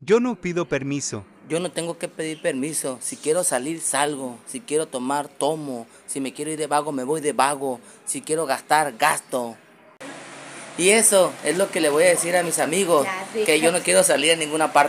Yo no pido permiso. Yo no tengo que pedir permiso. Si quiero salir, salgo. Si quiero tomar, tomo. Si me quiero ir de vago, me voy de vago. Si quiero gastar, gasto. Y eso es lo que le voy a decir a mis amigos, que yo no quiero salir a ninguna parte.